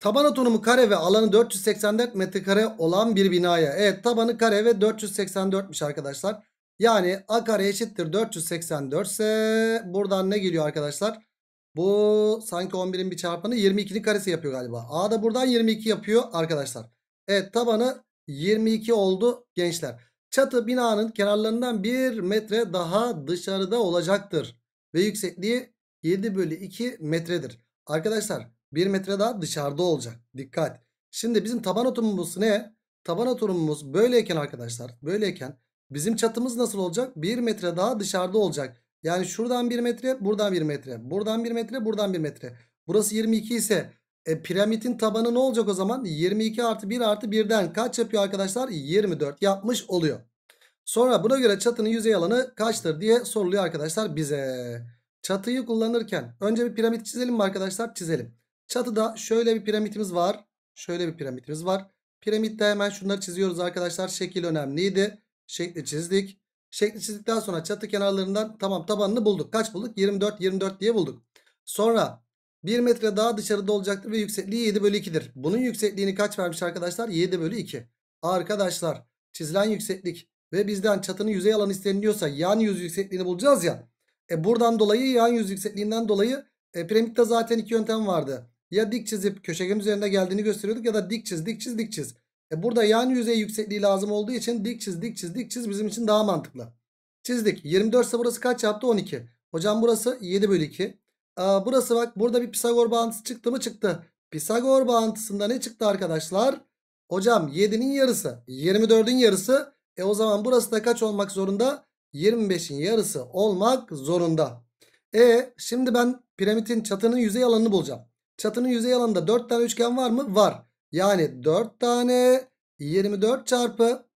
Taban otonumu kare ve alanı 484 metrekare olan bir binaya. Evet tabanı kare ve 484'müş arkadaşlar. Yani a kare eşittir 484 ise buradan ne geliyor arkadaşlar? Bu sanki 11'in bir çarpanı 22'nin karesi yapıyor galiba. A da buradan 22 yapıyor arkadaşlar. Evet tabanı 22 oldu gençler. Çatı binanın kenarlarından 1 metre daha dışarıda olacaktır. Ve yüksekliği 7 bölü 2 metredir. Arkadaşlar 1 metre daha dışarıda olacak. Dikkat. Şimdi bizim taban oturumumuz ne? Taban oturumumuz böyleyken arkadaşlar. Böyleyken bizim çatımız nasıl olacak? 1 metre daha dışarıda olacak. Yani şuradan 1 metre, buradan 1 metre, buradan 1 metre, buradan 1 metre. Burası 22 ise e, piramidin tabanı ne olacak o zaman? 22 artı 1 artı 1'den kaç yapıyor arkadaşlar? 24 yapmış oluyor. Sonra buna göre çatının yüzey alanı kaçtır diye soruluyor arkadaşlar bize. Çatıyı kullanırken önce bir piramit çizelim mi arkadaşlar? Çizelim. Çatıda şöyle bir piramitimiz var. Şöyle bir piramitimiz var. Piramitte hemen şunları çiziyoruz arkadaşlar. Şekil önemliydi. Şekli çizdik. Şekli çizdikten sonra çatı kenarlarından tamam tabanını bulduk. Kaç bulduk? 24 24 diye bulduk. Sonra 1 metre daha dışarıda olacaktır ve yüksekliği 7 bölü 2'dir. Bunun yüksekliğini kaç vermiş arkadaşlar? 7 bölü 2. Arkadaşlar çizilen yükseklik ve bizden çatının yüzey alanı isteniliyorsa yan yüz yüksekliğini bulacağız ya. E buradan dolayı yan yüz yüksekliğinden dolayı e, piramitte zaten iki yöntem vardı ya dik çizip köşegen üzerinde geldiğini gösteriyorduk ya da dik çiz dik çiz dik çiz. E burada yan yüzey yüksekliği lazım olduğu için dik çiz dik çiz dik çiz bizim için daha mantıklı. Çizdik. 24 ise burası kaç yaptı? 12. Hocam burası 7 bölü 2. Aa, burası bak burada bir Pisagor bağıntısı çıktı mı? Çıktı. Pisagor bağıntısında ne çıktı arkadaşlar? Hocam 7'nin yarısı. 24'ün yarısı. E o zaman burası da kaç olmak zorunda? 25'in yarısı olmak zorunda. E şimdi ben piramidin çatının yüzey alanını bulacağım. Çatının yüzey alanında 4 tane üçgen var mı? Var. Yani 4 tane 24 çarpı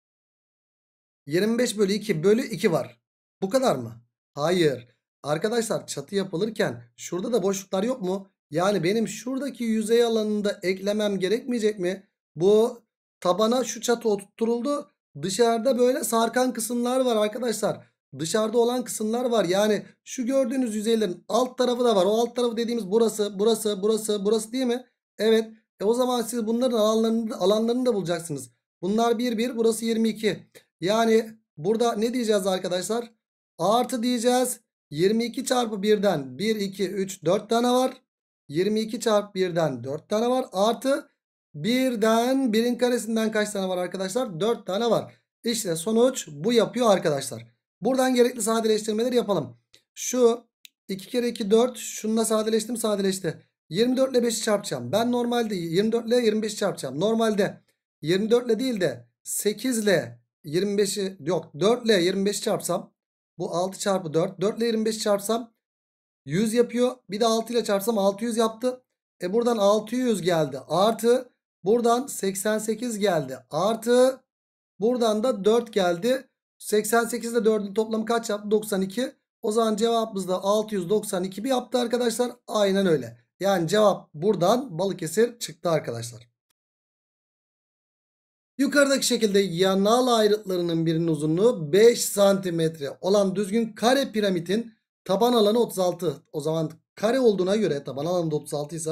25 bölü 2 bölü 2 var. Bu kadar mı? Hayır. Arkadaşlar çatı yapılırken şurada da boşluklar yok mu? Yani benim şuradaki yüzey alanında eklemem gerekmeyecek mi? Bu tabana şu çatı oturtuldu. Dışarıda böyle sarkan kısımlar var arkadaşlar. Dışarıda olan kısımlar var. Yani şu gördüğünüz yüzeylerin alt tarafı da var. O alt tarafı dediğimiz burası, burası, burası, burası değil mi? Evet. E o zaman siz bunların alanlarını, alanlarını da bulacaksınız. Bunlar 1, 1. Burası 22. Yani burada ne diyeceğiz arkadaşlar? Artı diyeceğiz. 22 çarpı 1'den 1, 2, 3, 4 tane var. 22 çarpı 1'den 4 tane var. Artı 1'den 1'in karesinden kaç tane var arkadaşlar? 4 tane var. İşte sonuç bu yapıyor arkadaşlar. Buradan gerekli sadeleştirmeleri yapalım. Şu 2 kere 2 4. Şununla sadeleştim sadeleşti. 24 ile 5'i çarpacağım. Ben normalde 24 ile 25'i çarpacağım. Normalde 24 ile değil de 8 ile 25'i yok 4 ile 25'i çarpsam bu 6 çarpı 4. 4 ile 25 çarpsam 100 yapıyor. Bir de 6 ile çarpsam 600 yaptı. E buradan 600 geldi. Artı buradan 88 geldi. Artı buradan da 4 geldi. 88 ile 4'ün toplamı kaç yaptı? 92. O zaman cevabımız da 692 bir yaptı arkadaşlar. Aynen öyle. Yani cevap buradan Balıkesir çıktı arkadaşlar. Yukarıdaki şekilde yanal ayrıtlarının birinin uzunluğu 5 santimetre olan düzgün kare piramidin taban alanı 36. O zaman kare olduğuna göre taban alanı 36 ise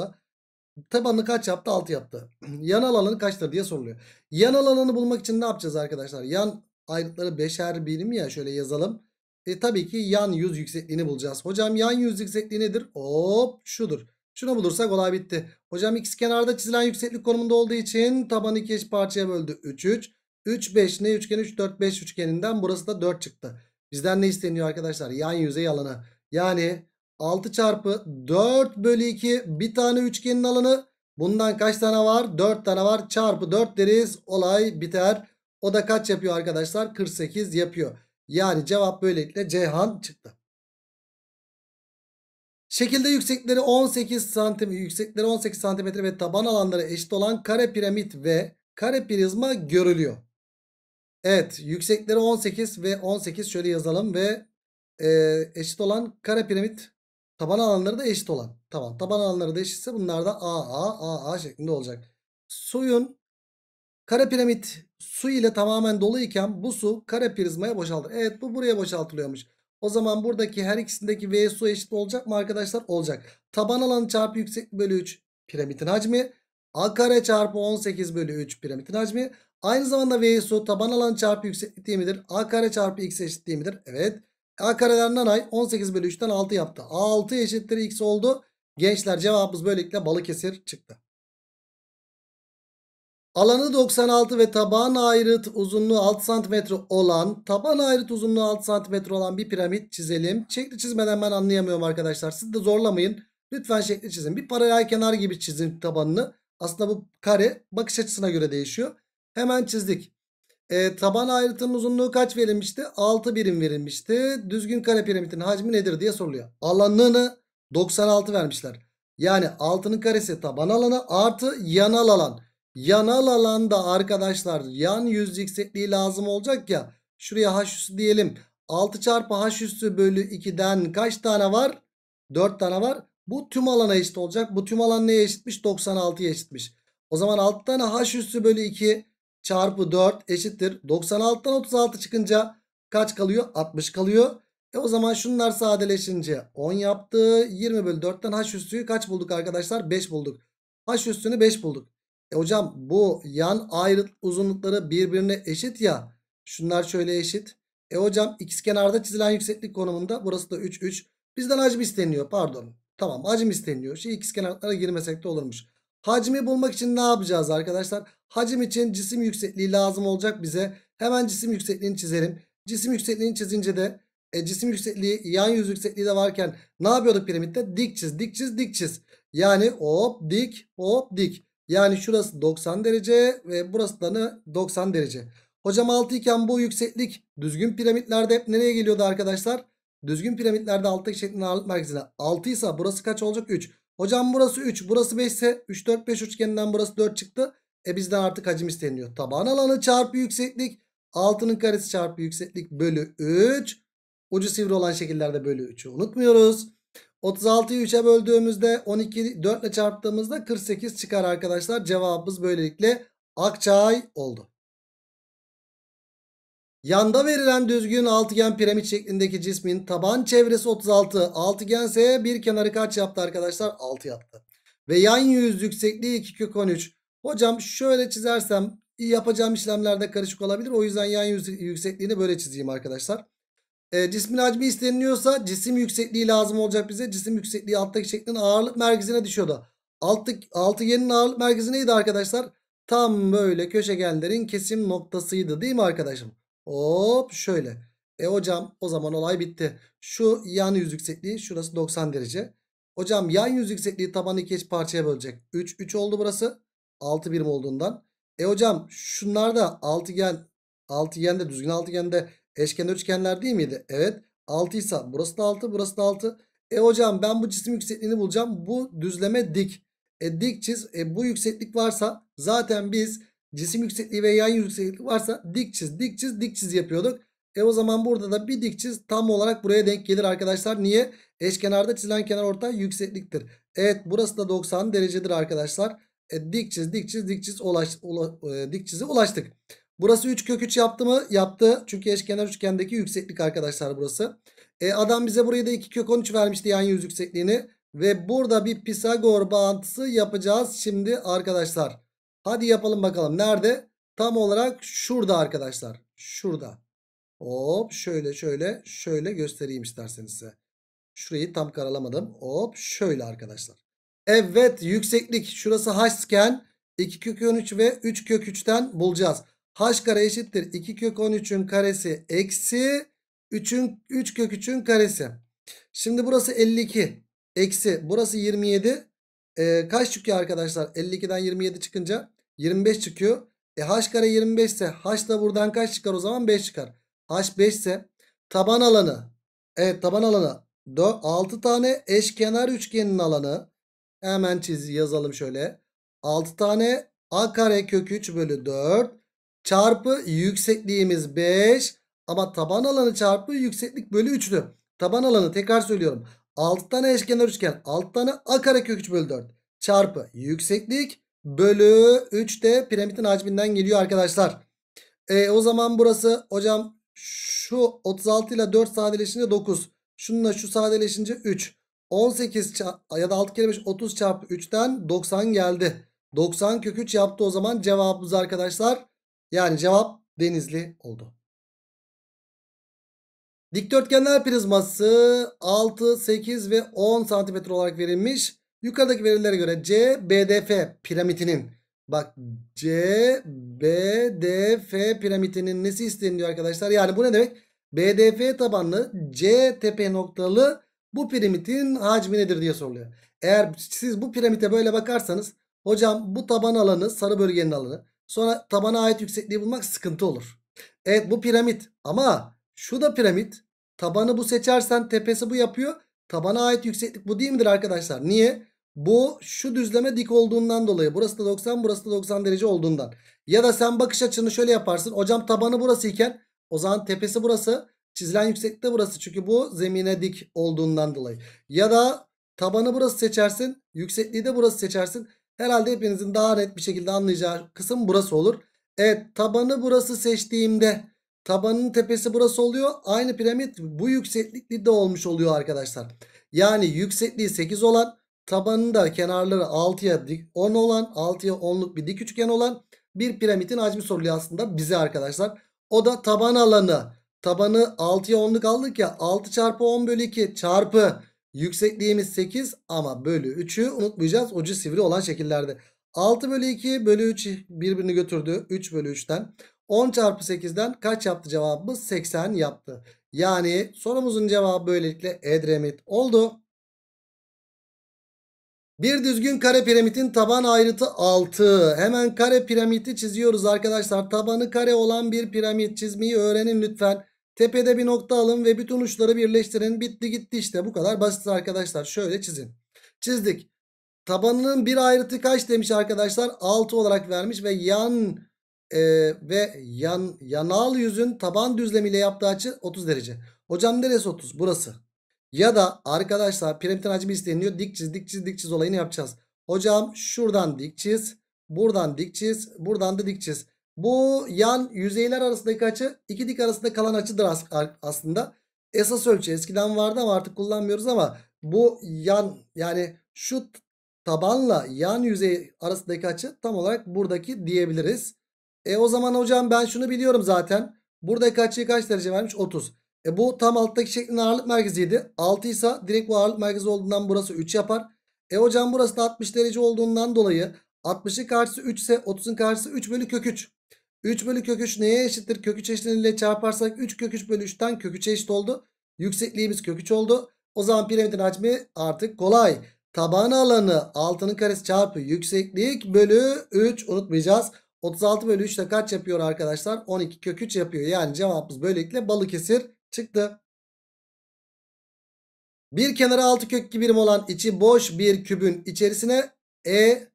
tabanını kaç yaptı? 6 yaptı. Yan alanı kaçtır diye soruluyor. Yan alanını bulmak için ne yapacağız arkadaşlar? Yan Aylıkları 5'er birim ya şöyle yazalım. E tabii ki yan yüz yüksekliğini bulacağız. Hocam yan yüz yüksekliği nedir? Hop şudur. Şunu bulursak olay bitti. Hocam x kenarda çizilen yükseklik konumunda olduğu için tabanı iki eş parçaya böldü. 3 3. 3 5 ne üçgeni 3 4 5 üçgeninden burası da 4 çıktı. Bizden ne isteniyor arkadaşlar? Yan yüzey alanı. Yani 6 çarpı 4 bölü 2 bir tane üçgenin alanı. Bundan kaç tane var? 4 tane var. Çarpı 4 deriz. Olay biter. O da kaç yapıyor arkadaşlar? 48 yapıyor. Yani cevap böylelikle Ceyhan çıktı. Şekilde yüksekleri 18 santim, yüksekleri 18 santimetre ve taban alanları eşit olan kare piramit ve kare prizma görülüyor. Evet yüksekleri 18 ve 18 şöyle yazalım ve e, eşit olan kare piramit taban alanları da eşit olan. Tamam taban alanları da eşitse bunlar da A, A, A, A şeklinde olacak. Suyun Kara piramit su ile tamamen doluyken bu su kara prizmaya boşaltır. Evet bu buraya boşaltılıyormuş. O zaman buradaki her ikisindeki V su eşit olacak mı arkadaşlar? Olacak. Taban alanı çarpı yükseklik bölü 3 piramitin hacmi. A kare çarpı 18 bölü 3 piramitin hacmi. Aynı zamanda V su taban alanı çarpı yükseklik değil midir? A kare çarpı x eşit değil midir? Evet. A karelerinden ay 18 bölü 3'ten 6 yaptı. 6 eşittir x oldu. Gençler cevabımız böylelikle Balıkesir çıktı. Alanı 96 ve taban ayrıt uzunluğu 6 cm olan taban ayrıt uzunluğu 6 cm olan bir piramit çizelim. Şekli çizmeden ben anlayamıyorum arkadaşlar. Siz de zorlamayın. Lütfen şekli çizin. Bir paralel kenar gibi çizin tabanını. Aslında bu kare bakış açısına göre değişiyor. Hemen çizdik. E, taban ayrıtının uzunluğu kaç verilmişti? 6 birim verilmişti. Düzgün kare piramitin hacmi nedir diye soruluyor. Alanını 96 vermişler. Yani 6'nın karesi taban alanı artı yanal alan. Yanal alanda arkadaşlar yan yüz yüksekliği lazım olacak ya. Şuraya h üstü diyelim. 6 çarpı h üstü bölü 2'den kaç tane var? 4 tane var. Bu tüm alana eşit olacak. Bu tüm alan neye eşitmiş? 96'ya eşitmiş. O zaman 6 tane h üstü bölü 2 çarpı 4 eşittir. 96'dan 36 çıkınca kaç kalıyor? 60 kalıyor. E o zaman şunlar sadeleşince 10 yaptı. 20 bölü 4'ten h üstüyü kaç bulduk arkadaşlar? 5 bulduk. H üstünü 5 bulduk. E hocam bu yan ayrı uzunlukları birbirine eşit ya. Şunlar şöyle eşit. E hocam ikiz kenarda çizilen yükseklik konumunda burası da 3 3. Bizden hacim isteniyor pardon. Tamam hacim isteniyor. Şey ikiz kenarlara girmesek de olurmuş. Hacmi bulmak için ne yapacağız arkadaşlar? Hacim için cisim yüksekliği lazım olacak bize. Hemen cisim yüksekliğini çizelim. Cisim yüksekliğini çizince de e, cisim yüksekliği yan yüz yüksekliği de varken ne yapıyorduk piramitte? Dik çiz dik çiz dik çiz. Yani hop dik hop dik. Yani şurası 90 derece ve burası da 90 derece. Hocam 6 iken bu yükseklik düzgün piramitlerde hep nereye geliyordu arkadaşlar? Düzgün piramitlerde alttaki şeklin ağırlık merkezine 6 ise burası kaç olacak? 3. Hocam burası 3 burası 5 ise 3 4 5 üçgeninden burası 4 çıktı. E bizden artık hacim isteniyor. Taban alanı çarpı yükseklik 6'nın karesi çarpı yükseklik bölü 3. Ucu sivri olan şekillerde bölü 3'ü unutmuyoruz. 36'yı 3'e böldüğümüzde 12 4 ile çarptığımızda 48 çıkar arkadaşlar. Cevabımız böylelikle Akçay oldu. Yanda verilen düzgün altıgen piramit şeklindeki cismin taban çevresi 36. Altıgense bir kenarı kaç yaptı arkadaşlar? 6 yaptı. Ve yan yüz yüksekliği 2 kök 13. Hocam şöyle çizersem yapacağım işlemlerde karışık olabilir. O yüzden yan yüz yüksekliğini böyle çizeyim arkadaşlar. E, cismin hacmi isteniliyorsa cisim yüksekliği lazım olacak bize. Cisim yüksekliği alttaki şeklin ağırlık merkezine düşüyordu. Alttaki, altıgenin ağırlık merkezi neydi arkadaşlar? Tam böyle köşegenlerin kesim noktasıydı değil mi arkadaşım? Hop şöyle. E hocam o zaman olay bitti. Şu yan yüz yüksekliği şurası 90 derece. Hocam yan yüz yüksekliği tabanı iki eş parçaya bölecek. 3 3 oldu burası. 6 birim olduğundan. E hocam şunlar da altıgen altıgende düzgün altıgende Eşkenar üçgenler değil miydi? Evet. 6 ise burası da 6 burası da 6. E hocam ben bu cisim yüksekliğini bulacağım. Bu düzleme dik. E dik çiz. E bu yükseklik varsa zaten biz cisim yüksekliği ve yan yükseklik varsa dik çiz dik çiz dik çiz yapıyorduk. E o zaman burada da bir dik çiz tam olarak buraya denk gelir arkadaşlar. Niye? Eşkenarda çizilen kenar orta yüksekliktir. Evet burası da 90 derecedir arkadaşlar. E, dik çiz dik çiz dik çiz ulaş, ula, e, dik çize ulaştık. Burası 3 kök 3 yaptı mı? Yaptı. Çünkü eşkenar üçgendeki yükseklik arkadaşlar burası. E, adam bize burayı da 2 kök 13 vermişti yan yüz yüksekliğini. Ve burada bir Pisagor bağıntısı yapacağız şimdi arkadaşlar. Hadi yapalım bakalım. Nerede? Tam olarak şurada arkadaşlar. Şurada. Hop şöyle şöyle şöyle göstereyim isterseniz size. Şurayı tam karalamadım. Hop şöyle arkadaşlar. Evet yükseklik şurası h 2 kök 13 ve 3 kök 3'ten bulacağız h kare eşittir 2 kök 13'ün karesi eksi 3'ün 3 kök 3'ün karesi. Şimdi burası 52 eksi burası 27. Ee, kaç çıkıyor arkadaşlar? 52'den 27 çıkınca 25 çıkıyor. E h kare 25 ise h da buradan kaç çıkar o zaman 5 çıkar. h 5 ise taban alanı evet taban alanı 4, 6 tane eşkenar üçgenin alanı hemen çiz yazalım şöyle. 6 tane a kare kök 3 bölü 4 çarpı yüksekliğimiz 5 ama taban alanı çarpı yükseklik bölü 3'tü. Taban alanı tekrar söylüyorum. 6 tane eşkenar üçgen 6 tane a kök 3 bölü 4 çarpı yükseklik bölü 3 de piramidin hacminden geliyor arkadaşlar. E, o zaman burası hocam şu 36 ile 4 sadeleşince 9. Şununla şu sadeleşince 3. 18 ya da 6 kere 5 30 çarpı 3'ten 90 geldi. 90 kök 3 yaptı o zaman cevabımız arkadaşlar yani cevap Denizli oldu. Dikdörtgenler prizması 6, 8 ve 10 cm olarak verilmiş. Yukarıdaki verilere göre CBDF piramidinin bak CBDF piramidinin nesi isteniyor arkadaşlar? Yani bu ne demek? BDF tabanlı CTP noktalı bu piramidin hacmi nedir diye soruluyor. Eğer siz bu piramite böyle bakarsanız hocam bu taban alanı sarı bölgenin alanı Sonra tabana ait yüksekliği bulmak sıkıntı olur. Evet bu piramit ama şu da piramit. Tabanı bu seçersen tepesi bu yapıyor. Tabana ait yükseklik bu değil midir arkadaşlar? Niye? Bu şu düzleme dik olduğundan dolayı. Burası da 90 burası da 90 derece olduğundan. Ya da sen bakış açını şöyle yaparsın. Hocam tabanı burası iken o zaman tepesi burası. Çizilen yükseklik de burası. Çünkü bu zemine dik olduğundan dolayı. Ya da tabanı burası seçersin. Yüksekliği de burası seçersin. Herhalde hepinizin daha net bir şekilde anlayacağı kısım burası olur. Evet tabanı burası seçtiğimde tabanın tepesi burası oluyor. Aynı piramit bu yükseklikli de olmuş oluyor arkadaşlar. Yani yüksekliği 8 olan tabanında kenarları 6'ya 10 olan 6'ya 10'luk bir dik üçgen olan bir piramidin hacmi soruluyor aslında bize arkadaşlar. O da taban alanı. Tabanı 6'ya 10'luk aldık ya 6 çarpı 10 bölü 2 çarpı Yüksekliğimiz 8 ama bölü 3'ü unutmayacağız. Ucu sivri olan şekillerde. 6 bölü 2 bölü 3 birbirini götürdü. 3 bölü 3'ten. 10 çarpı 8'den kaç yaptı cevabımız? 80 yaptı. Yani sorumuzun cevabı böylelikle Edremit oldu. Bir düzgün kare piramitin taban ayrıtı 6. Hemen kare piramidi çiziyoruz arkadaşlar. Tabanı kare olan bir piramit çizmeyi öğrenin lütfen. Tepede bir nokta alın ve bütün uçları birleştirin. Bitti gitti işte bu kadar basit arkadaşlar. Şöyle çizin. Çizdik. Tabanının bir ayrıtı kaç demiş arkadaşlar? 6 olarak vermiş ve yan e, ve yan yanal yüzün taban düzlemiyle yaptığı açı 30 derece. Hocam neresi 30? Burası. Ya da arkadaşlar piramidin hacmi isteniyor. Dik çiz, dik çiz, dik çiz olayını yapacağız. Hocam şuradan dik çiz, buradan dik çiz, buradan da dik çiz. Bu yan yüzeyler arasındaki açı iki dik arasında kalan açıdır aslında. Esas ölçü eskiden vardı ama artık kullanmıyoruz ama bu yan yani şu tabanla yan yüzey arasındaki açı tam olarak buradaki diyebiliriz. E o zaman hocam ben şunu biliyorum zaten. Buradaki açıyı kaç derece vermiş? 30. E bu tam alttaki şeklin ağırlık merkeziydi. 6 ise direkt bu ağırlık merkezi olduğundan burası 3 yapar. E hocam burası da 60 derece olduğundan dolayı 60'ın karşısı 3 ise 30'un karşısı 3 bölü kök 3. 3 bölü kök 3 neye eşittir? Kök 3 eşitliğiyle çarparsak 3 kök 3 bölü 3'ten kök 3'e eşit oldu. Yüksekliğimiz kök 3 oldu. O zaman piramidin hacmi artık kolay. Taban alanı 6'nın karesi çarpı yükseklik bölü 3 unutmayacağız. 36 bölü 3 de kaç yapıyor arkadaşlar? 12 kök 3 yapıyor. Yani cevabımız böylelikle Balıkesir çıktı. Bir kenara 6 kök 2 birim olan içi boş bir kübün içerisine E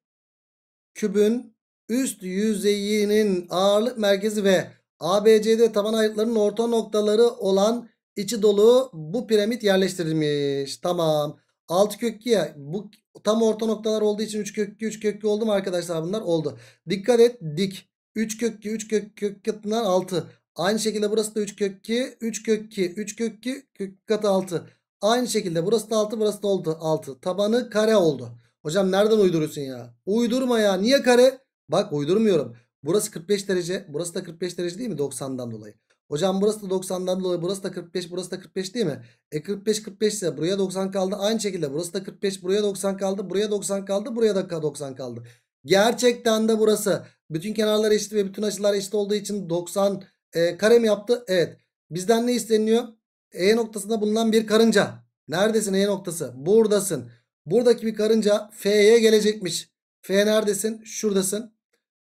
kübün üst yüzeyinin ağırlık merkezi ve ABCD taban ayrıtlarının orta noktaları olan içi dolu bu piramit yerleştirilmiş. Tamam. 6 kökü ya bu tam orta noktalar olduğu için 3 kökü 3 kökü oldu mu arkadaşlar bunlar oldu. Dikkat et dik. 3 kökü 3 kök kök katından 6. Aynı şekilde burası da 3 kökü 3 kökü 3 kökü kök katı 6. Aynı şekilde burası da 6 burası da oldu 6. Tabanı kare oldu. Hocam nereden uyduruyorsun ya? Uydurma ya. Niye kare? Bak uydurmuyorum. Burası 45 derece. Burası da 45 derece değil mi? 90'dan dolayı. Hocam burası da 90'dan dolayı. Burası da 45. Burası da 45 değil mi? E 45 45 ise buraya 90 kaldı. Aynı şekilde burası da 45. Buraya 90 kaldı. Buraya 90 kaldı. Buraya da 90 kaldı. Gerçekten de burası. Bütün kenarlar eşit ve bütün açılar eşit olduğu için 90 e, kare mi yaptı? Evet. Bizden ne isteniyor? E noktasında bulunan bir karınca. Neredesin E noktası? Buradasın. Buradaki bir karınca F'ye gelecekmiş. F neredesin? Şuradasın.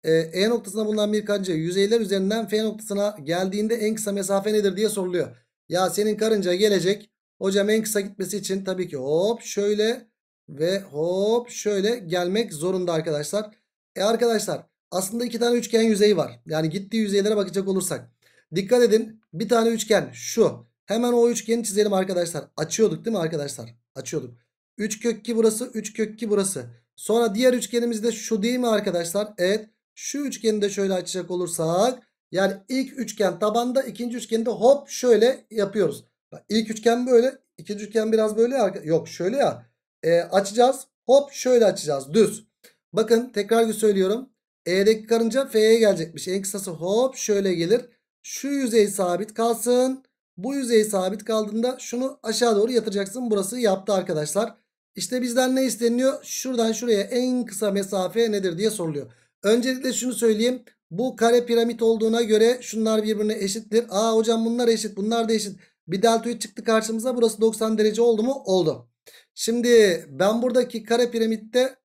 Ee, e noktasına bulunan bir karınca yüzeyler üzerinden F noktasına geldiğinde en kısa mesafe nedir diye soruluyor. Ya senin karınca gelecek. Hocam en kısa gitmesi için tabii ki hop şöyle ve hop şöyle gelmek zorunda arkadaşlar. E arkadaşlar aslında iki tane üçgen yüzeyi var. Yani gittiği yüzeylere bakacak olursak. Dikkat edin bir tane üçgen şu. Hemen o üçgeni çizelim arkadaşlar. Açıyorduk değil mi arkadaşlar? Açıyorduk. 3 kök 2 burası 3 kök 2 burası. Sonra diğer üçgenimiz de şu değil mi arkadaşlar? Evet. Şu üçgeni de şöyle açacak olursak. Yani ilk üçgen tabanda ikinci üçgeni de hop şöyle yapıyoruz. İlk üçgen böyle. ikinci üçgen biraz böyle. ya, Yok şöyle ya. E, açacağız. Hop şöyle açacağız. Düz. Bakın tekrar bir söylüyorum. E'deki karınca F'ye gelecekmiş. En kısası hop şöyle gelir. Şu yüzey sabit kalsın. Bu yüzey sabit kaldığında şunu aşağı doğru yatıracaksın. Burası yaptı arkadaşlar. İşte bizden ne isteniyor? Şuradan şuraya en kısa mesafe nedir diye soruluyor. Öncelikle şunu söyleyeyim. Bu kare piramit olduğuna göre şunlar birbirine eşittir. Aa hocam bunlar eşit bunlar da eşit. Bir deltoid çıktı karşımıza burası 90 derece oldu mu? Oldu. Şimdi ben buradaki kare piramitte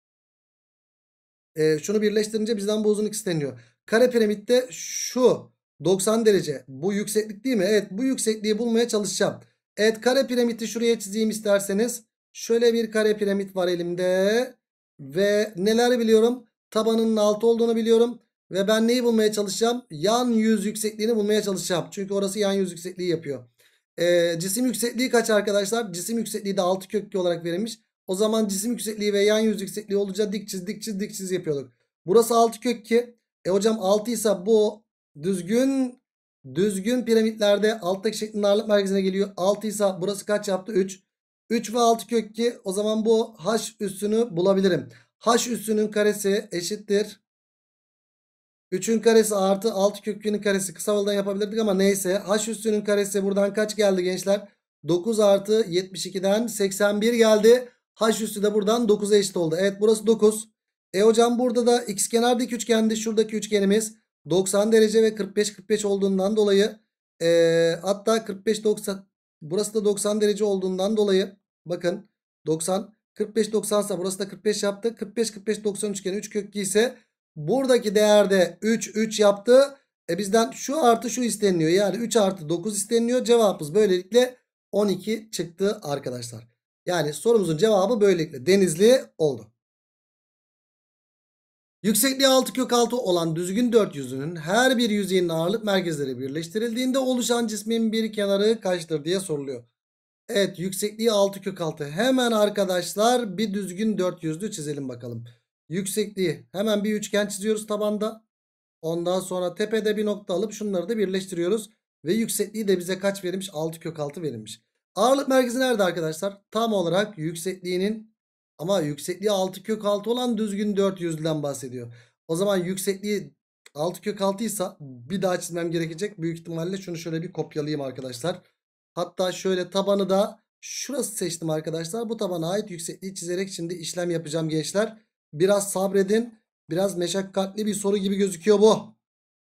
e, şunu birleştirince bizden bu uzunluk isteniyor. Kare piramitte şu 90 derece bu yükseklik değil mi? Evet bu yüksekliği bulmaya çalışacağım. Evet kare piramit'i şuraya çizeyim isterseniz. Şöyle bir kare piramit var elimde. Ve neler biliyorum? Tabanının altı olduğunu biliyorum. Ve ben neyi bulmaya çalışacağım? Yan yüz yüksekliğini bulmaya çalışacağım. Çünkü orası yan yüz yüksekliği yapıyor. Ee, cisim yüksekliği kaç arkadaşlar? Cisim yüksekliği de altı köklü olarak verilmiş. O zaman cisim yüksekliği ve yan yüz yüksekliği olunca dik çiz dik çiz dik çiz yapıyorduk. Burası altı kök ki. E hocam 6 bu düzgün düzgün piramitlerde alttaki şeklin ağırlık merkezine geliyor. Altıysa burası kaç yaptı? Üç. 3 ve 6 kök 2 o zaman bu h üssünü bulabilirim. H üssünün karesi eşittir. 3'ün karesi artı 6 kök 2'nin karesi kısa yoldan yapabilirdik ama neyse. H üssünün karesi buradan kaç geldi gençler? 9 artı 72'den 81 geldi. H üssü de buradan 9'a eşit oldu. Evet burası 9. E hocam burada da x kenar dik üçgendi. Şuradaki üçgenimiz 90 derece ve 45-45 olduğundan dolayı e, hatta 45-90 Burası da 90 derece olduğundan dolayı bakın 90 45 90 ise burası da 45 yaptı. 45 45 90 üçgeni 3 kökü ise buradaki değerde 3 3 yaptı. E bizden şu artı şu isteniliyor. Yani 3 artı 9 isteniliyor. Cevabımız böylelikle 12 çıktı arkadaşlar. Yani sorumuzun cevabı böylelikle denizli oldu. Yüksekliği 6 kök 6 olan düzgün dörtyüzünün her bir yüzeyin ağırlık merkezleri birleştirildiğinde oluşan cismin bir kenarı kaçtır diye soruluyor. Evet yüksekliği 6 kök 6. Hemen arkadaşlar bir düzgün dörtyüzlü çizelim bakalım. Yüksekliği hemen bir üçgen çiziyoruz tabanda. Ondan sonra tepede bir nokta alıp şunları da birleştiriyoruz. Ve yüksekliği de bize kaç verilmiş? 6 kök 6 verilmiş. Ağırlık merkezi nerede arkadaşlar? Tam olarak yüksekliğinin ama yüksekliği 6 kök 6 olan düzgün 400'den bahsediyor. O zaman yüksekliği 6 kök 6 ise bir daha çizmem gerekecek. Büyük ihtimalle şunu şöyle bir kopyalayayım arkadaşlar. Hatta şöyle tabanı da şurası seçtim arkadaşlar. Bu tabana ait yüksekliği çizerek şimdi işlem yapacağım gençler. Biraz sabredin. Biraz meşakkatli bir soru gibi gözüküyor bu.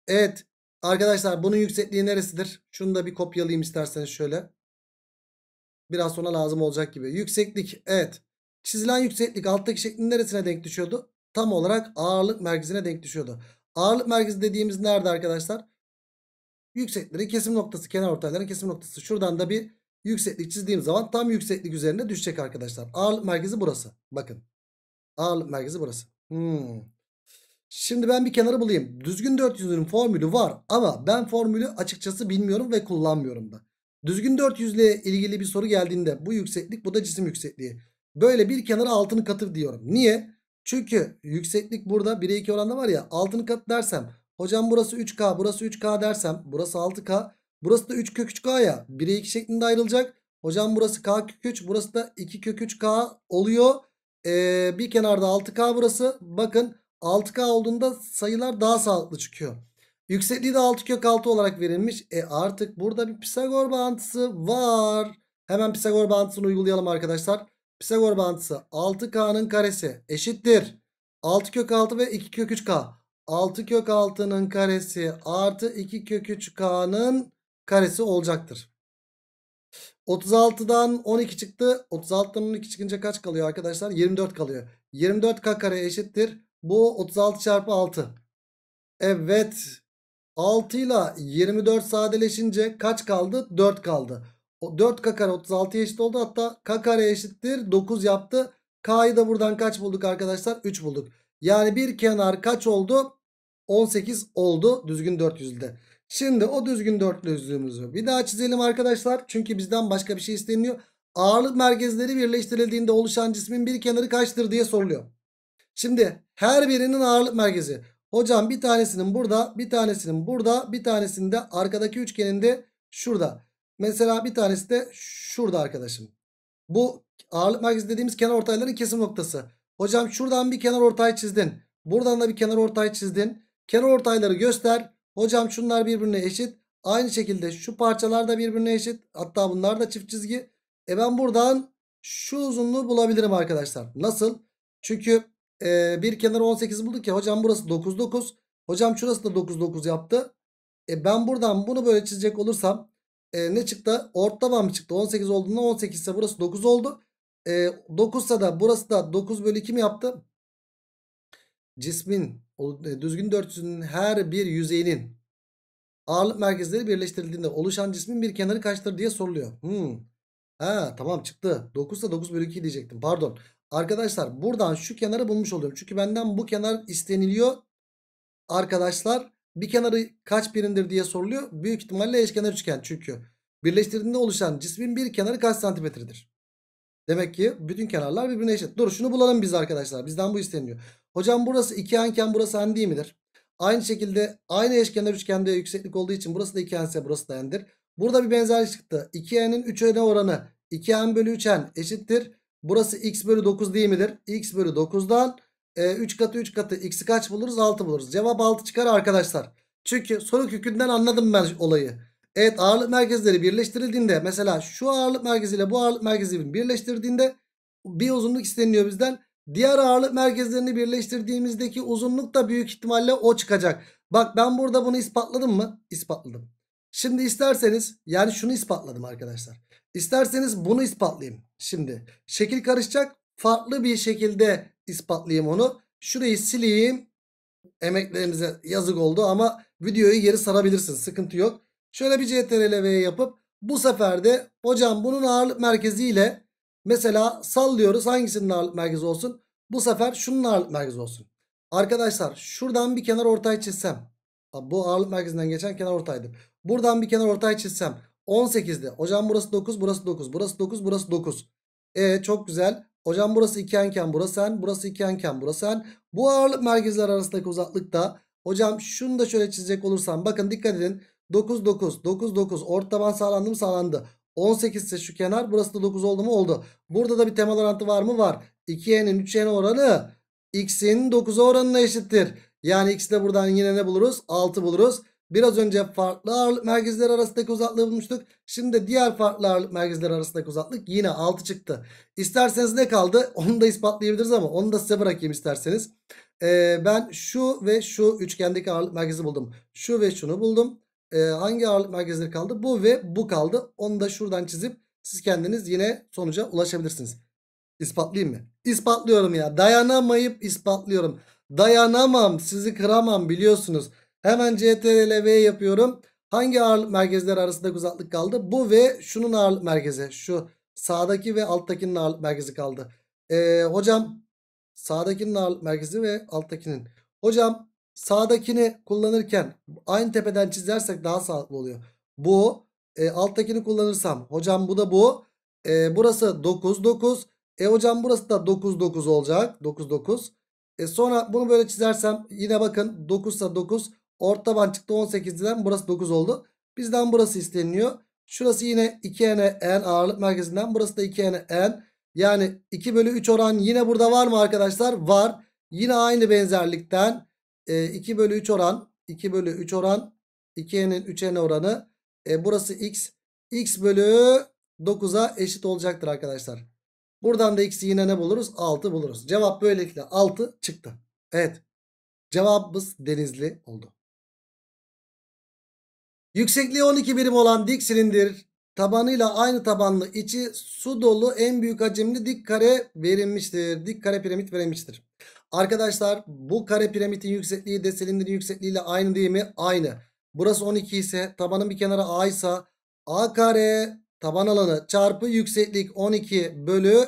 Evet arkadaşlar bunun yüksekliği neresidir? Şunu da bir kopyalayayım isterseniz şöyle. Biraz sonra lazım olacak gibi. Yükseklik evet. Çizilen yükseklik alttaki şeklin neresine denk düşüyordu? Tam olarak ağırlık merkezine denk düşüyordu. Ağırlık merkezi dediğimiz nerede arkadaşlar? Yükseklerin kesim noktası, kenar ortayların kesim noktası. Şuradan da bir yükseklik çizdiğim zaman tam yükseklik üzerine düşecek arkadaşlar. Ağırlık merkezi burası. Bakın. Ağırlık merkezi burası. Hmm. Şimdi ben bir kenarı bulayım. Düzgün 400'ün formülü var ama ben formülü açıkçası bilmiyorum ve kullanmıyorum da. Düzgün 400 ile ilgili bir soru geldiğinde bu yükseklik bu da cisim yüksekliği. Böyle bir kenara altını katır diyorum. Niye? Çünkü yükseklik burada 1'e 2 oranda var ya altını kat dersem hocam burası 3K burası 3K dersem burası 6K burası da 3 kök 3K ya 1'e 2 şeklinde ayrılacak. Hocam burası K kök 3 burası da 2 kök 3K oluyor. Ee, bir kenarda 6K burası bakın 6K olduğunda sayılar daha sağlıklı çıkıyor. Yüksekliği de 6 kök 6 olarak verilmiş. E artık burada bir Pisagor bağıntısı var. Hemen Pisagor bağıntısını uygulayalım arkadaşlar. Pisagor bağıntısı 6K'nın karesi eşittir. 6 kök 6 ve 2 kök 3K. 6 kök 6'nın karesi artı 2 kök 3K'nın karesi olacaktır. 36'dan 12 çıktı. 36'dan 12 çıkınca kaç kalıyor arkadaşlar? 24 kalıyor. 24K kare eşittir. Bu 36 çarpı 6. Evet. 6 ile 24 sadeleşince kaç kaldı? 4 kaldı. 4 k kare 36 eşit oldu. Hatta k kare eşittir 9 yaptı. K'yı da buradan kaç bulduk arkadaşlar? 3 bulduk. Yani bir kenar kaç oldu? 18 oldu düzgün dörtlüzlüde. Şimdi o düzgün dörtlüzlüğümüzü bir daha çizelim arkadaşlar. Çünkü bizden başka bir şey isteniyor. Ağırlık merkezleri birleştirildiğinde oluşan cismin bir kenarı kaçtır diye soruluyor. Şimdi her birinin ağırlık merkezi. Hocam bir tanesinin burada, bir tanesinin burada, bir tanesinin de arkadaki üçgeninde şurada. Mesela bir tanesi de şurada arkadaşım. Bu ağırlık merkezi dediğimiz kenar ortayların kesim noktası. Hocam şuradan bir kenar ortay çizdin. Buradan da bir kenar ortay çizdin. Kenar ortayları göster. Hocam şunlar birbirine eşit. Aynı şekilde şu parçalar da birbirine eşit. Hatta bunlar da çift çizgi. E ben buradan şu uzunluğu bulabilirim arkadaşlar. Nasıl? Çünkü e, bir kenar 18 bulduk ya. Hocam burası 9 9. Hocam şurası da 9 9 yaptı. E ben buradan bunu böyle çizecek olursam e, ne çıktı? Ortalama mı çıktı? 18 olduğunda 18 ise burası 9 oldu. E, 9 ise da burası da 9 bölü 2 mi yaptı? Cismin e, düzgün dörtüsünün her bir yüzeyinin ağırlık merkezleri birleştirildiğinde oluşan cismin bir kenarı kaçtır diye soruluyor. Hmm. Ha tamam çıktı. 9 ise 9 bölü 2 diyecektim. Pardon. Arkadaşlar buradan şu kenarı bulmuş oluyorum. Çünkü benden bu kenar isteniliyor. Arkadaşlar bir kenarı kaç birindir diye soruluyor. Büyük ihtimalle eşkenar üçgen çünkü. Birleştirdiğinde oluşan cismin bir kenarı kaç santimetredir? Demek ki bütün kenarlar birbirine eşit. Dur şunu bulalım biz arkadaşlar. Bizden bu isteniyor. Hocam burası 2 enken burası en değil midir? Aynı şekilde aynı eşkenar üçgende yükseklik olduğu için burası da 2 ense burası da endir. Burada bir benzerlik çıktı. 2n'in 3n'e oranı 2n bölü 3n eşittir. Burası x bölü 9 değil midir? x bölü 9'dan e, 3 katı 3 katı x'i kaç buluruz? 6 buluruz. Cevap 6 çıkar arkadaşlar. Çünkü soru kökünden anladım ben olayı. Evet ağırlık merkezleri birleştirildiğinde mesela şu ağırlık merkeziyle bu ağırlık merkezini birleştirdiğinde bir uzunluk isteniyor bizden. Diğer ağırlık merkezlerini birleştirdiğimizdeki uzunluk da büyük ihtimalle o çıkacak. Bak ben burada bunu ispatladım mı? Ispatladım. Şimdi isterseniz yani şunu ispatladım arkadaşlar. İsterseniz bunu ispatlayayım. Şimdi şekil karışacak. Farklı bir şekilde ispatlayayım onu. Şurayı sileyim. Emeklerimize yazık oldu ama videoyu geri sarabilirsin, Sıkıntı yok. Şöyle bir CTRL V yapıp bu sefer de hocam bunun ağırlık merkeziyle mesela sallıyoruz hangisinin ağırlık merkezi olsun? Bu sefer şunun ağırlık merkezi olsun. Arkadaşlar şuradan bir kenar ortay çizsem. Bu ağırlık merkezinden geçen kenar ortaydı. Buradan bir kenar ortay çizsem. 18'de. Hocam burası 9, burası 9, burası 9, burası 9. E çok güzel. Hocam burası 2 enken burası en. Burası 2 enken burası en. Bu ağırlık merkezler arasındaki uzaklık da hocam şunu da şöyle çizecek olursam bakın dikkat edin. 9 9 9 9 orta taban sağlandı mı sağlandı. 18 ise şu kenar burası da 9 oldu mu oldu. Burada da bir temel orantı var mı var. 2y'nin 3y'nin oranı x'in 9'a oranına eşittir. Yani x de buradan yine ne buluruz? 6 buluruz. Biraz önce farklı ağırlık merkezleri arasındaki uzaklığı bulmuştuk. Şimdi diğer farklı ağırlık merkezleri arasındaki uzaklık yine 6 çıktı. İsterseniz ne kaldı? Onu da ispatlayabiliriz ama onu da size bırakayım isterseniz. Ee, ben şu ve şu üçgendeki ağırlık merkezi buldum. Şu ve şunu buldum. Ee, hangi ağırlık merkezleri kaldı? Bu ve bu kaldı. Onu da şuradan çizip siz kendiniz yine sonuca ulaşabilirsiniz. İspatlayayım mı? İspatlıyorum ya. Dayanamayıp ispatlıyorum. Dayanamam sizi kıramam biliyorsunuz. Hemen CTRL V yapıyorum. Hangi ağırlık merkezleri arasında uzaklık kaldı? Bu ve şunun ağırlık merkezi. Şu sağdaki ve alttakinin ağırlık merkezi kaldı. Ee, hocam sağdakinin ağırlık merkezi ve alttakinin. Hocam sağdakini kullanırken aynı tepeden çizersek daha sağlıklı oluyor. Bu e, alttakini kullanırsam hocam bu da bu. E, burası 9 9. E hocam burası da 9 9 olacak. 9 9. E sonra bunu böyle çizersem yine bakın 9 ise 9. Orta taban çıktı 18'den burası 9 oldu. Bizden burası isteniliyor. Şurası yine 2n n ağırlık merkezinden. Burası da 2n n. Yani 2 bölü 3 oran yine burada var mı arkadaşlar? Var. Yine aynı benzerlikten 2 e, bölü 3 oran 2 bölü 3 oran 2n'in 3n oranı. E, burası x. x bölü 9'a eşit olacaktır arkadaşlar. Buradan da x'i yine ne buluruz? 6 buluruz. Cevap böylelikle 6 çıktı. Evet. Cevabımız denizli oldu. Yüksekliği 12 birim olan dik silindir tabanıyla aynı tabanlı içi su dolu en büyük hacimli dik kare verilmiştir. Dik kare piramit verilmiştir. Arkadaşlar bu kare piramitin yüksekliği de silindirin yüksekliğiyle aynı değil mi? Aynı. Burası 12 ise tabanın bir kenarı A ise A kare taban alanı çarpı yükseklik 12 bölü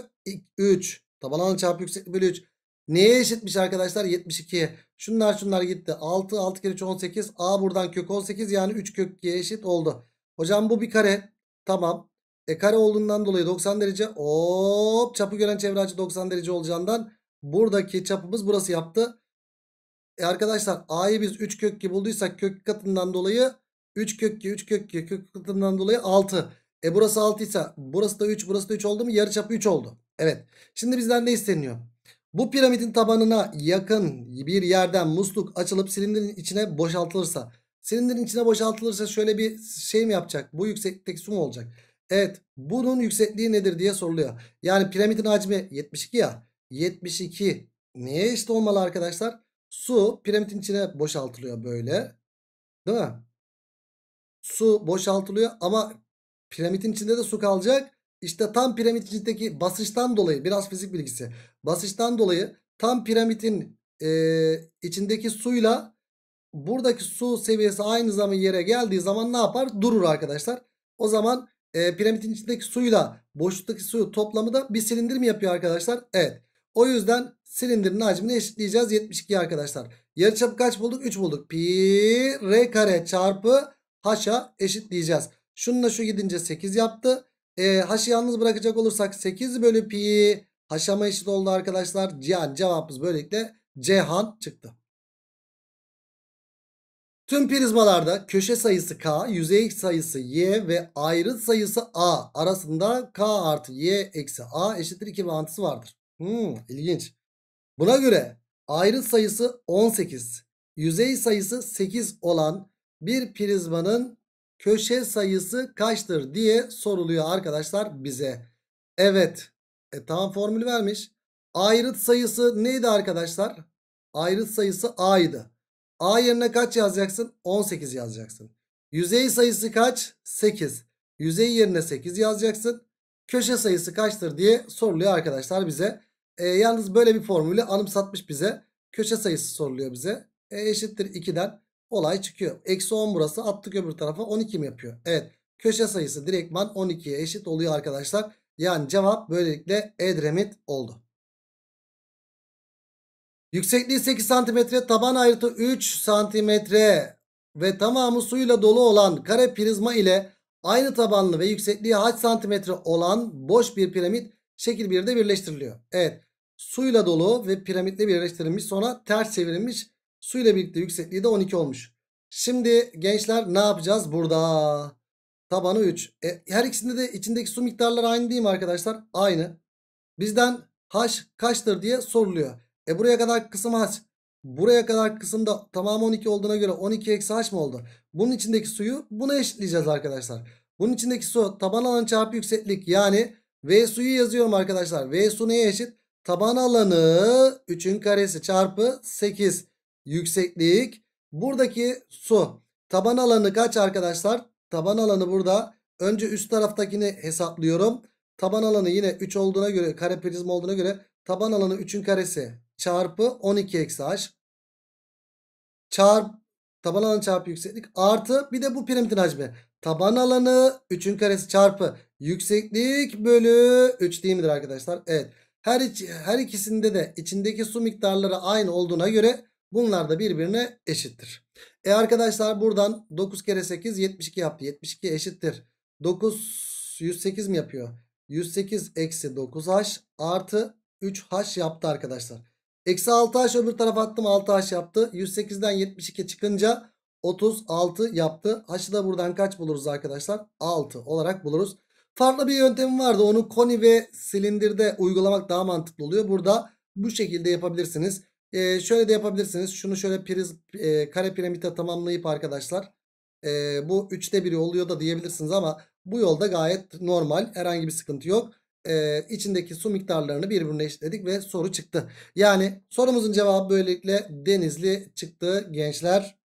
3. Taban alanı çarpı yükseklik bölü 3. Neye eşitmiş arkadaşlar? 72'ye. Şunlar şunlar gitti. 6 6 kere 3 18. A buradan kök 18 yani 3 kök 2'ye eşit oldu. Hocam bu bir kare. Tamam. E kare olduğundan dolayı 90 derece. Hop çapı gören çevre açı 90 derece olacağından buradaki çapımız burası yaptı. E arkadaşlar A'yı biz 3 kök 2 bulduysak kök katından dolayı 3 kök 2 3 kök 2 kök katından dolayı 6. E burası 6 ise burası da 3 burası da 3 oldu mu? Yarı çapı 3 oldu. Evet. Şimdi bizden ne isteniyor? Bu piramidin tabanına yakın bir yerden musluk açılıp silindirin içine boşaltılırsa. Silindirin içine boşaltılırsa şöyle bir şey mi yapacak? Bu yükseklik su mu olacak? Evet bunun yüksekliği nedir diye soruluyor. Yani piramidin hacmi 72 ya. 72 neye eşit işte olmalı arkadaşlar? Su piramidin içine boşaltılıyor böyle. Değil mi? Su boşaltılıyor ama piramidin içinde de su kalacak. İşte tam piramit içindeki basınçtan dolayı biraz fizik bilgisi. Basınçtan dolayı tam piramitin e, içindeki suyla buradaki su seviyesi aynı zaman yere geldiği zaman ne yapar? Durur arkadaşlar. O zaman e, piramidin içindeki suyla boşluktaki su toplamı da bir silindir mi yapıyor arkadaşlar? Evet. O yüzden silindirin hacmini eşitleyeceğiz 72 arkadaşlar. Yarıçapı kaç bulduk? 3 bulduk. Pi r kare çarpı h'a eşitleyeceğiz. Şununla şu gidince 8 yaptı. E, haşı yalnız bırakacak olursak 8 bölü pi haşama eşit oldu arkadaşlar. Cihan cevabımız böylelikle Cihan çıktı. Tüm prizmalarda köşe sayısı k, yüzey sayısı y ve ayrıt sayısı a arasında k artı y eksi a eşittir 2 mantısı vardır. Hmm, ilginç. Buna göre ayrıt sayısı 18, yüzey sayısı 8 olan bir prizmanın köşe sayısı kaçtır diye soruluyor arkadaşlar bize. Evet. E tamam formül vermiş. Ayrıt sayısı neydi arkadaşlar? Ayrıt sayısı A'ydı. A yerine kaç yazacaksın? 18 yazacaksın. Yüzey sayısı kaç? 8. Yüzey yerine 8 yazacaksın. Köşe sayısı kaçtır diye soruluyor arkadaşlar bize. E, yalnız böyle bir formülü anımsatmış bize. Köşe sayısı soruluyor bize. E, eşittir 2'den Olay çıkıyor. Eksi 10 burası attık öbür tarafa 12 mi yapıyor? Evet. Köşe sayısı direktman 12'ye eşit oluyor arkadaşlar. Yani cevap böylelikle Edremit oldu. Yüksekliği 8 cm, taban ayrıtı 3 cm ve tamamı suyla dolu olan kare prizma ile aynı tabanlı ve yüksekliği 8 santimetre olan boş bir piramit şekil 1'de birleştiriliyor. Evet suyla dolu ve piramitle birleştirilmiş sonra ters çevrilmiş Su ile birlikte yüksekliği de 12 olmuş. Şimdi gençler ne yapacağız burada? Tabanı 3. E, her ikisinde de içindeki su miktarları aynı değil mi arkadaşlar? Aynı. Bizden H kaçtır diye soruluyor. E buraya kadar kısım H. Buraya kadar kısımda tamamı 12 olduğuna göre 12 eksi H mı oldu? Bunun içindeki suyu buna eşitleyeceğiz arkadaşlar. Bunun içindeki su taban alanı çarpı yükseklik yani V suyu yazıyorum arkadaşlar. V su neye eşit? Taban alanı 3'ün karesi çarpı 8 yükseklik. Buradaki su taban alanı kaç arkadaşlar? Taban alanı burada. Önce üst taraftakini hesaplıyorum. Taban alanı yine 3 olduğuna göre kare prizma olduğuna göre taban alanı 3'ün karesi çarpı 12 eksi h çarp taban alanı çarpı yükseklik artı bir de bu piramidin hacmi. Taban alanı 3'ün karesi çarpı yükseklik bölü 3 değil midir arkadaşlar? Evet. Her, iç, her ikisinde de içindeki su miktarları aynı olduğuna göre Bunlar da birbirine eşittir. E arkadaşlar buradan 9 kere 8 72 yaptı. 72 eşittir. 9 108 mi yapıyor? 108 eksi 9h artı 3h yaptı arkadaşlar. Eksi 6h öbür tarafa attım 6h yaptı. 108'den 72 çıkınca 36 yaptı. H'ı da buradan kaç buluruz arkadaşlar? 6 olarak buluruz. Farklı bir yöntem vardı. Onu koni ve silindirde uygulamak daha mantıklı oluyor. Burada bu şekilde yapabilirsiniz. E, şöyle de yapabilirsiniz. Şunu şöyle priz, e, kare piramide tamamlayıp arkadaşlar e, bu üçte biri oluyor da diyebilirsiniz ama bu yolda gayet normal. Herhangi bir sıkıntı yok. E, içindeki su miktarlarını birbirine eşitledik ve soru çıktı. Yani sorumuzun cevabı böylelikle denizli çıktı gençler.